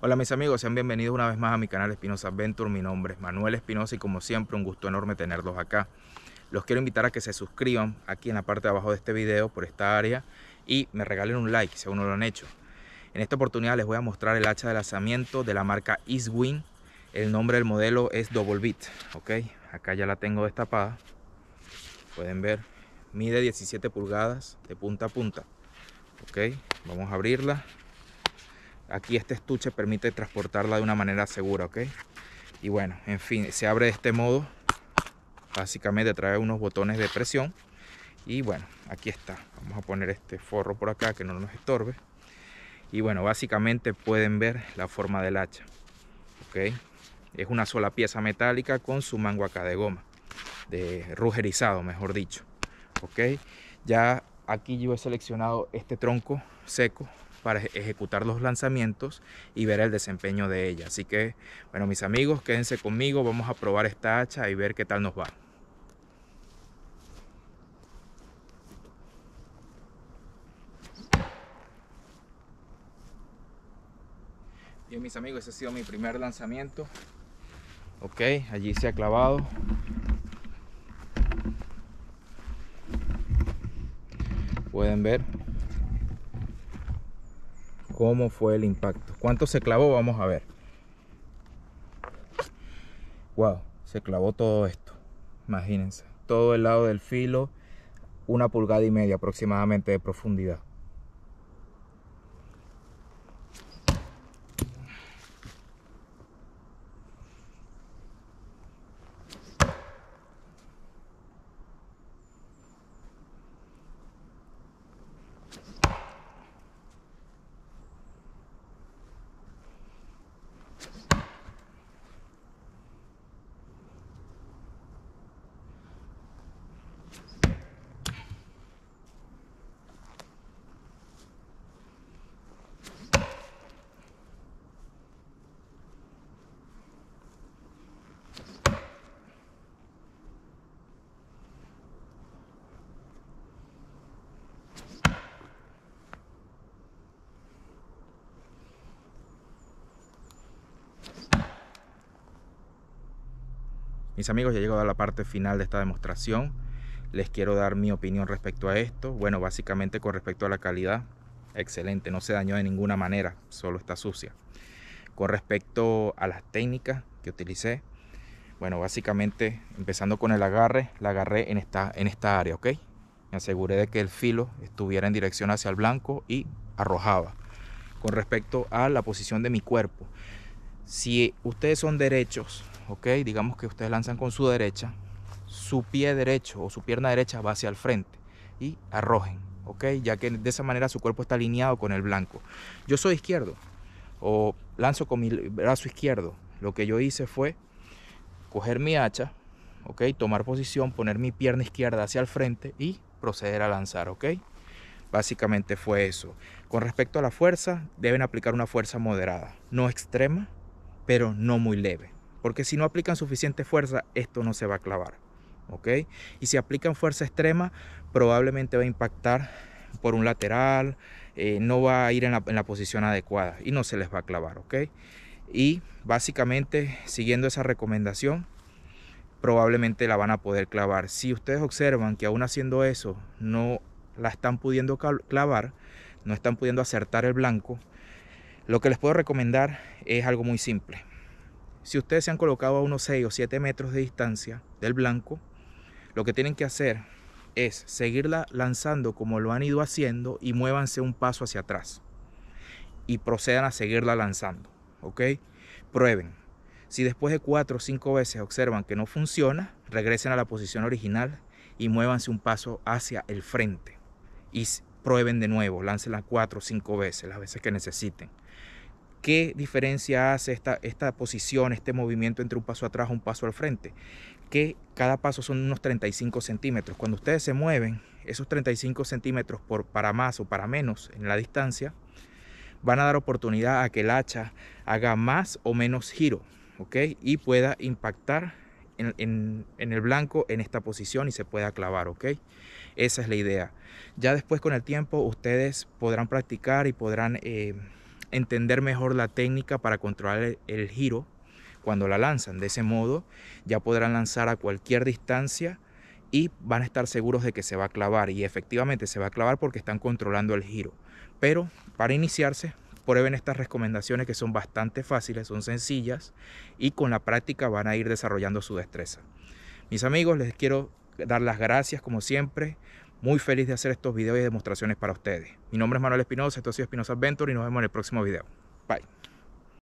Hola mis amigos, sean bienvenidos una vez más a mi canal Espinosa Adventure. Mi nombre es Manuel Espinosa y como siempre un gusto enorme tenerlos acá. Los quiero invitar a que se suscriban aquí en la parte de abajo de este video por esta área y me regalen un like si aún no lo han hecho. En esta oportunidad les voy a mostrar el hacha de lanzamiento de la marca Eastwing El nombre del modelo es Double Beat, ok. Acá ya la tengo destapada, pueden ver. Mide 17 pulgadas de punta a punta, ok. Vamos a abrirla aquí este estuche permite transportarla de una manera segura, ¿ok? Y bueno, en fin, se abre de este modo. Básicamente trae unos botones de presión. Y bueno, aquí está. Vamos a poner este forro por acá que no nos estorbe. Y bueno, básicamente pueden ver la forma del hacha. ¿Ok? Es una sola pieza metálica con su mango acá de goma. De rugerizado, mejor dicho. ¿Ok? Ya aquí yo he seleccionado este tronco seco para ejecutar los lanzamientos y ver el desempeño de ella. Así que, bueno, mis amigos, quédense conmigo, vamos a probar esta hacha y ver qué tal nos va. Bien, mis amigos, ese ha sido mi primer lanzamiento. Ok, allí se ha clavado. Pueden ver, cómo fue el impacto. ¿Cuánto se clavó? Vamos a ver. Wow, se clavó todo esto. Imagínense. Todo el lado del filo, una pulgada y media aproximadamente de profundidad. Mis amigos, ya he llegado a la parte final de esta demostración. Les quiero dar mi opinión respecto a esto. Bueno, básicamente con respecto a la calidad, excelente, no se dañó de ninguna manera, solo está sucia. Con respecto a las técnicas que utilicé, bueno, básicamente empezando con el agarre, la agarré en esta, en esta área, ¿ok? Me aseguré de que el filo estuviera en dirección hacia el blanco y arrojaba. Con respecto a la posición de mi cuerpo, si ustedes son derechos, Digamos que ustedes lanzan con su derecha, su pie derecho o su pierna derecha va hacia el frente y arrojen, Ya que de esa manera su cuerpo está alineado con el blanco. Yo soy izquierdo o lanzo con mi brazo izquierdo. Lo que yo hice fue coger mi hacha, Tomar posición, poner mi pierna izquierda hacia el frente y proceder a lanzar, ¿ok? Básicamente fue eso. Con respecto a la fuerza, deben aplicar una fuerza moderada, no extrema, pero no muy leve porque si no aplican suficiente fuerza, esto no se va a clavar. ¿ok? Y si aplican fuerza extrema, probablemente va a impactar por un lateral, eh, no va a ir en la, posición adecuada y no se les va a clavar. ¿ok? Y básicamente, siguiendo esa recomendación, probablemente la van a poder clavar. Si ustedes observan que aún haciendo eso, no la están pudiendo clavar, no están pudiendo acertar el blanco, lo que les puedo recomendar es algo muy simple si ustedes se han colocado a unos 6 o 7 metros de distancia del blanco, lo que tienen que hacer es seguirla lanzando como lo han ido haciendo y muévanse un paso hacia atrás. Y procedan a seguirla lanzando. ¿Ok? Prueben. Si después de 4 o 5 veces observan que no funciona, regresen a la posición original y muévanse un paso hacia el frente. Y prueben de nuevo, láncenla 4 o 5 veces, las veces que necesiten. ¿Qué diferencia hace esta, esta posición, este movimiento entre un paso atrás o un paso al frente? Que cada paso son unos 35 centímetros. Cuando ustedes se mueven, esos 35 centímetros por, para más o para menos en la distancia, van a dar oportunidad a que el hacha haga más o menos giro, ¿ok? Y pueda impactar en, el blanco en esta posición y se pueda clavar, ¿ok? Esa es la idea. Ya después con el tiempo ustedes podrán practicar y podrán... Eh, entender mejor la técnica para controlar el, giro cuando la lanzan. De ese modo ya podrán lanzar a cualquier distancia y van a estar seguros de que se va a clavar. Y efectivamente se va a clavar porque están controlando el giro. Pero para iniciarse, prueben estas recomendaciones que son bastante fáciles, son sencillas y con la práctica van a ir desarrollando su destreza. Mis amigos, les quiero dar las gracias como siempre muy feliz de hacer estos videos y demostraciones para ustedes. Mi nombre es Manuel Espinosa, esto ha sido Espinosa Adventure y nos vemos en el próximo video. Bye.